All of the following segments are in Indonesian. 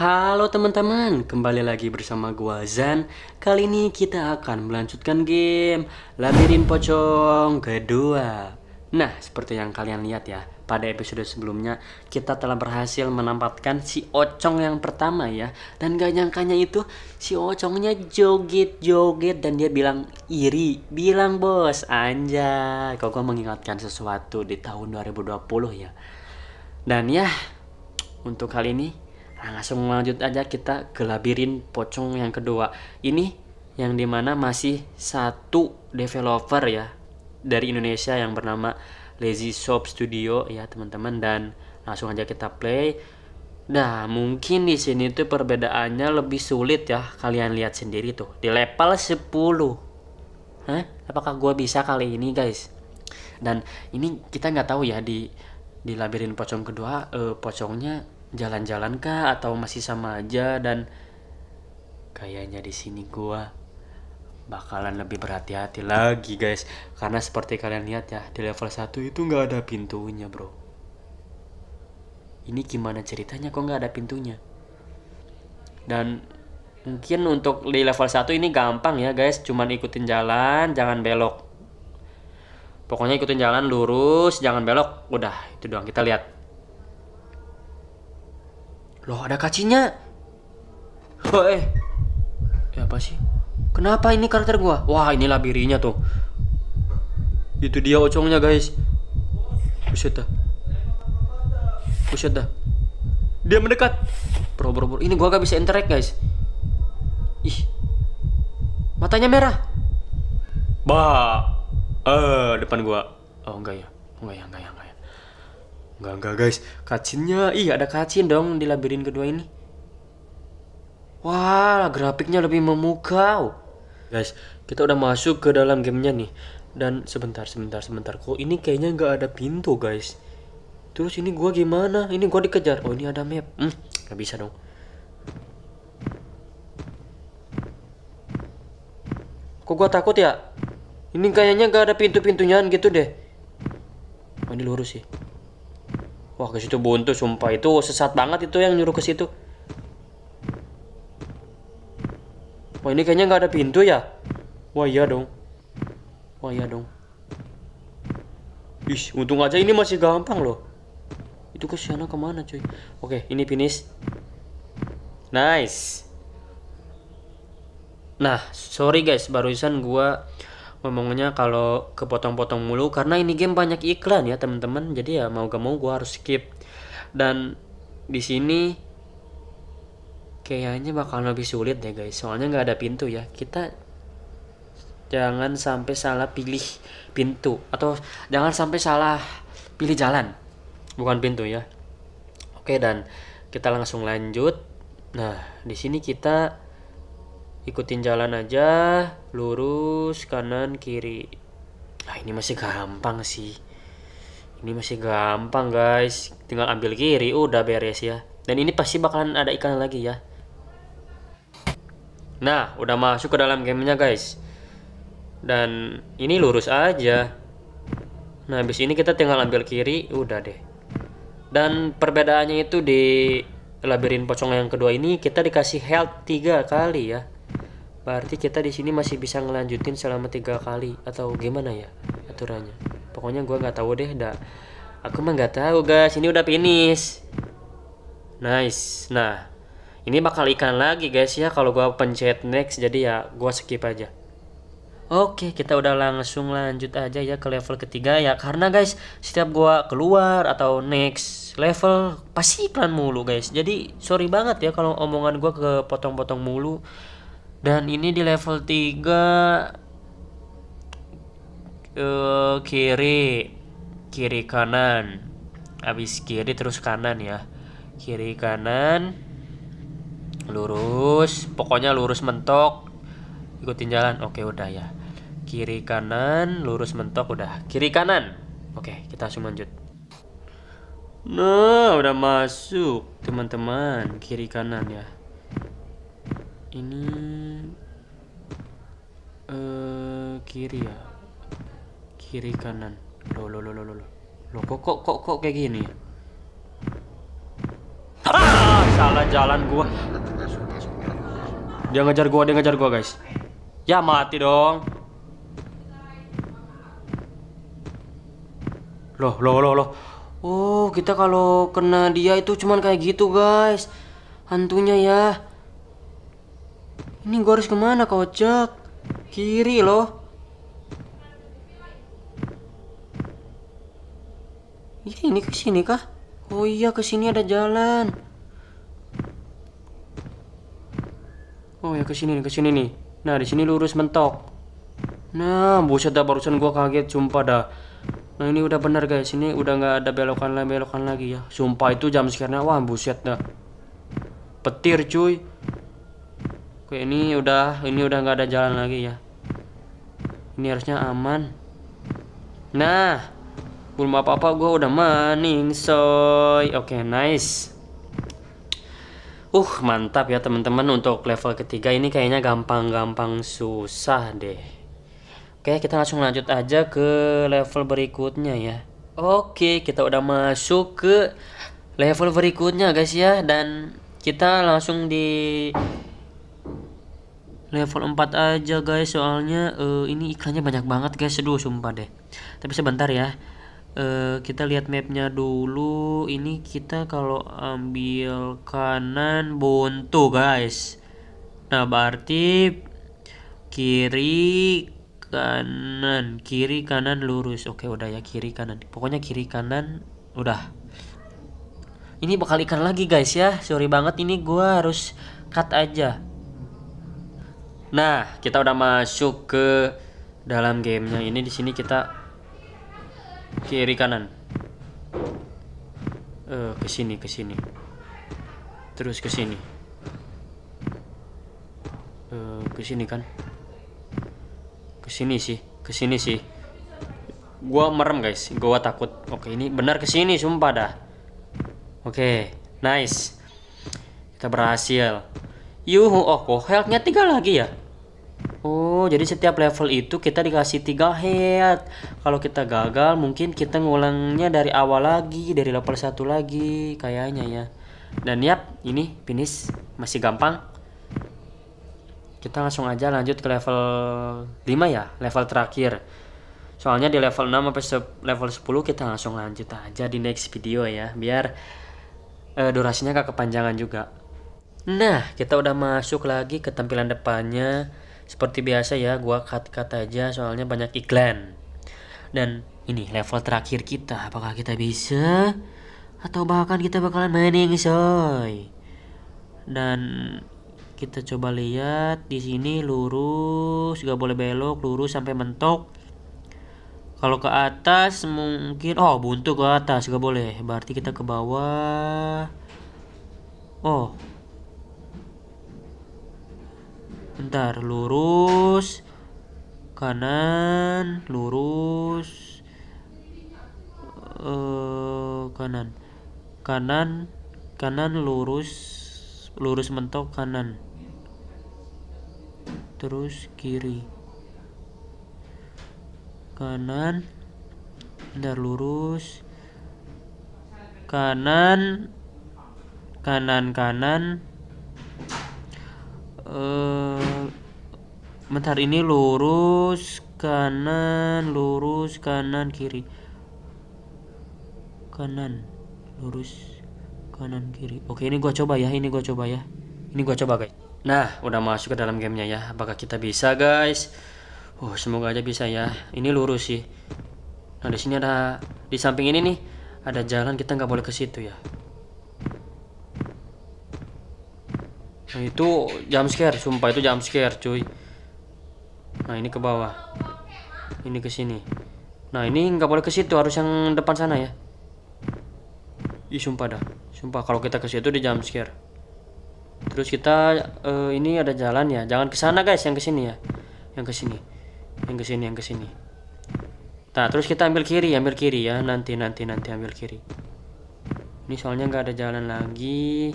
Halo teman-teman, kembali lagi bersama gua Zan. Kali ini kita akan melanjutkan game Labirin Pocong kedua. Nah, seperti yang kalian lihat ya, pada episode sebelumnya kita telah berhasil menempatkan si Ocong yang pertama ya. Dan gak nyangkanya itu si Ocongnya joget-joget dan dia bilang iri, bilang bos, anjay. Kok gua mengingatkan sesuatu di tahun 2020 ya. Dan ya, untuk kali ini Nah, langsung lanjut aja kita ke labirin pocong yang kedua. Ini yang dimana masih satu developer ya dari Indonesia yang bernama Lazy Shop Studio ya teman-teman dan langsung aja kita play. Nah, mungkin di sini tuh perbedaannya lebih sulit ya. Kalian lihat sendiri tuh. Di level 10. Hah? Apakah gue bisa kali ini, guys? Dan ini kita nggak tahu ya di di labirin pocong kedua eh, pocongnya jalan-jalan kah atau masih sama aja dan kayaknya di sini gua bakalan lebih berhati-hati lagi guys karena seperti kalian lihat ya di level 1 itu nggak ada pintunya bro ini gimana ceritanya kok nggak ada pintunya dan mungkin untuk di level 1 ini gampang ya guys cuman ikutin jalan jangan belok pokoknya ikutin jalan lurus jangan belok udah itu doang kita lihat Loh, ada kacinya. Oh, eh. Eh, apa sih? Kenapa ini karakter gua? Wah, ini labirinya tuh. Itu dia ocongnya, guys. Buset dah. Buset dah. Dia mendekat. Bro, bro, bro. Ini gua gak bisa interact, guys. Ih. Matanya merah. Bah. Eh, uh, depan gua. Oh, enggak ya. Enggak ya, enggak ya. ya. Enggak, enggak guys. Kacinnya, ih ada kacin dong di labirin kedua ini. Wah, grafiknya lebih memukau. Guys, kita udah masuk ke dalam gamenya nih. Dan sebentar, sebentar, sebentar. Kok ini kayaknya nggak ada pintu guys. Terus ini gua gimana? Ini gua dikejar. Oh, ini ada map. Hmm, nggak bisa dong. Kok gua takut ya? Ini kayaknya nggak ada pintu-pintunya gitu deh. Oh, ini lurus sih. Wah ke situ buntu sumpah itu sesat banget itu yang nyuruh ke situ. Wah ini kayaknya nggak ada pintu ya? Wah iya dong. Wah iya dong. Ih untung aja ini masih gampang loh. Itu ke sana kemana cuy? Oke ini finish. Nice. Nah sorry guys barusan gua ngomongnya kalau kepotong-potong mulu karena ini game banyak iklan ya teman-teman jadi ya mau gak mau gue harus skip dan di sini kayaknya bakal lebih sulit ya guys soalnya nggak ada pintu ya kita jangan sampai salah pilih pintu atau jangan sampai salah pilih jalan bukan pintu ya oke dan kita langsung lanjut nah di sini kita ikutin jalan aja lurus kanan kiri nah ini masih gampang sih ini masih gampang guys tinggal ambil kiri udah beres ya dan ini pasti bakalan ada ikan lagi ya nah udah masuk ke dalam gamenya guys dan ini lurus aja nah habis ini kita tinggal ambil kiri udah deh dan perbedaannya itu di labirin pocong yang kedua ini kita dikasih health 3 kali ya Berarti kita di sini masih bisa ngelanjutin selama tiga kali atau gimana ya aturannya? Pokoknya gue nggak tahu deh. Dah, aku mah nggak tahu guys. Ini udah finish. Nice. Nah, ini bakal ikan lagi guys ya. Kalau gue pencet next, jadi ya gue skip aja. Oke, kita udah langsung lanjut aja ya ke level ketiga ya. Karena guys, setiap gua keluar atau next level pasti iklan mulu guys. Jadi sorry banget ya kalau omongan gua potong potong mulu dan ini di level 3 ke eh, kiri kiri kanan habis kiri terus kanan ya kiri kanan lurus pokoknya lurus mentok ikutin jalan oke udah ya kiri kanan lurus mentok udah kiri kanan oke kita langsung lanjut nah udah masuk teman-teman kiri kanan ya ini eh kiri ya kiri kanan lo lo lo lo lo lo kok kok kok kok kayak gini ya? ah salah jalan gua dia ngejar gua dia ngejar gua guys ya mati dong loh loh loh loh oh kita kalau kena dia itu cuman kayak gitu guys hantunya ya ini gue harus kemana kau cek? Kiri loh. Ini ini sini kah? Oh iya ke sini ada jalan. Oh ya sini nih sini nih. Nah di sini lurus mentok. Nah buset dah barusan gue kaget sumpah dah. Nah ini udah benar guys, ini udah nggak ada belokan lagi belokan lagi ya. Sumpah itu jam sekarang wah buset dah. Petir cuy. Oke, ini udah ini udah nggak ada jalan lagi ya. Ini harusnya aman. Nah, belum apa-apa gue udah maning soy. Oke, nice. Uh, mantap ya teman-teman untuk level ketiga ini kayaknya gampang-gampang susah deh. Oke, kita langsung lanjut aja ke level berikutnya ya. Oke, kita udah masuk ke level berikutnya guys ya dan kita langsung di level 4 aja guys soalnya uh, ini iklannya banyak banget guys aduh sumpah deh tapi sebentar ya uh, kita lihat mapnya dulu ini kita kalau ambil kanan buntu guys nah berarti kiri kanan kiri kanan lurus oke udah ya kiri kanan pokoknya kiri kanan udah ini bakal ikan lagi guys ya sorry banget ini gua harus cut aja Nah, kita udah masuk ke dalam gamenya. Ini di sini kita kiri kanan. Eh, ke sini, ke sini. Terus ke sini. Eh, ke sini kan? Ke sini sih, ke sini sih. Gua merem, guys. Gua takut. Oke, ini benar ke sini, sumpah dah. Oke, nice. Kita berhasil. Yuhu, oh kok healthnya tiga lagi ya? Oh, jadi setiap level itu kita dikasih tiga head. Kalau kita gagal, mungkin kita ngulangnya dari awal lagi, dari level satu lagi, kayaknya ya. Dan yap, ini finish masih gampang. Kita langsung aja lanjut ke level 5 ya, level terakhir. Soalnya di level 6 sampai level 10 kita langsung lanjut aja di next video ya, biar uh, durasinya gak kepanjangan juga. Nah, kita udah masuk lagi ke tampilan depannya. Seperti biasa ya, gua cut-cut aja soalnya banyak iklan. Dan ini level terakhir kita, apakah kita bisa atau bahkan kita bakalan mining, soy. Dan kita coba lihat di sini lurus, gak boleh belok, lurus sampai mentok. Kalau ke atas mungkin oh buntu ke atas gak boleh. Berarti kita ke bawah. Oh, Bentar, lurus kanan, lurus uh, kanan. Kanan, kanan lurus, lurus mentok kanan. Terus kiri. Kanan, bentar lurus. Kanan, kanan kanan eh bentar ini lurus kanan lurus kanan kiri kanan lurus kanan kiri oke ini gua coba ya ini gua coba ya ini gua coba guys nah udah masuk ke dalam gamenya ya apakah kita bisa guys uh semoga aja bisa ya ini lurus sih nah di sini ada di samping ini nih ada jalan kita nggak boleh ke situ ya Nah, itu jump scare, sumpah itu jump scare, cuy nah ini ke bawah ini ke sini nah ini nggak boleh ke situ harus yang depan sana ya ih sumpah dah sumpah kalau kita ke situ di jam scare terus kita uh, ini ada jalan ya jangan ke sana guys yang ke sini ya yang ke sini yang ke sini yang ke sini Nah, terus kita ambil kiri, ambil kiri ya. Nanti, nanti, nanti ambil kiri. Ini soalnya nggak ada jalan lagi.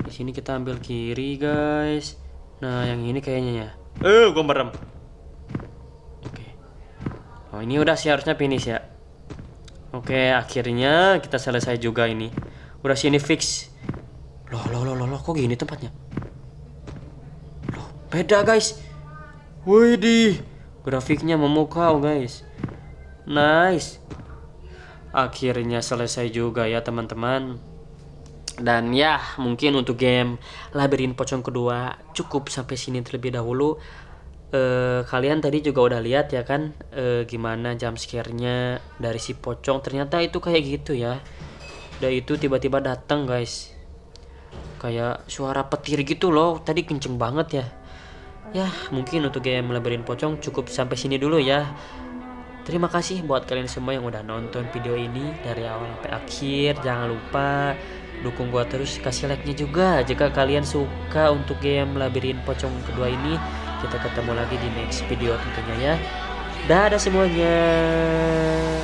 Di sini kita ambil kiri, guys. Nah, yang ini kayaknya ya. Eh, uh, gua merem. Oh ini udah sih harusnya finish ya Oke akhirnya kita selesai juga ini Udah sini fix Loh loh loh loh, loh kok gini tempatnya Loh beda guys Wih Grafiknya memukau guys Nice Akhirnya selesai juga ya teman-teman dan ya mungkin untuk game labirin pocong kedua cukup sampai sini terlebih dahulu Eh, kalian tadi juga udah lihat ya kan e, gimana jam scare-nya dari si pocong. Ternyata itu kayak gitu ya. Dan itu tiba-tiba datang, guys. Kayak suara petir gitu loh. Tadi kenceng banget ya. Ya, mungkin untuk game melebarin pocong cukup sampai sini dulu ya. Terima kasih buat kalian semua yang udah nonton video ini dari awal sampai akhir. Jangan lupa dukung gua terus, kasih like-nya juga jika kalian suka untuk game labirin pocong kedua ini. Kita ketemu lagi di next video tentunya ya. Dadah semuanya.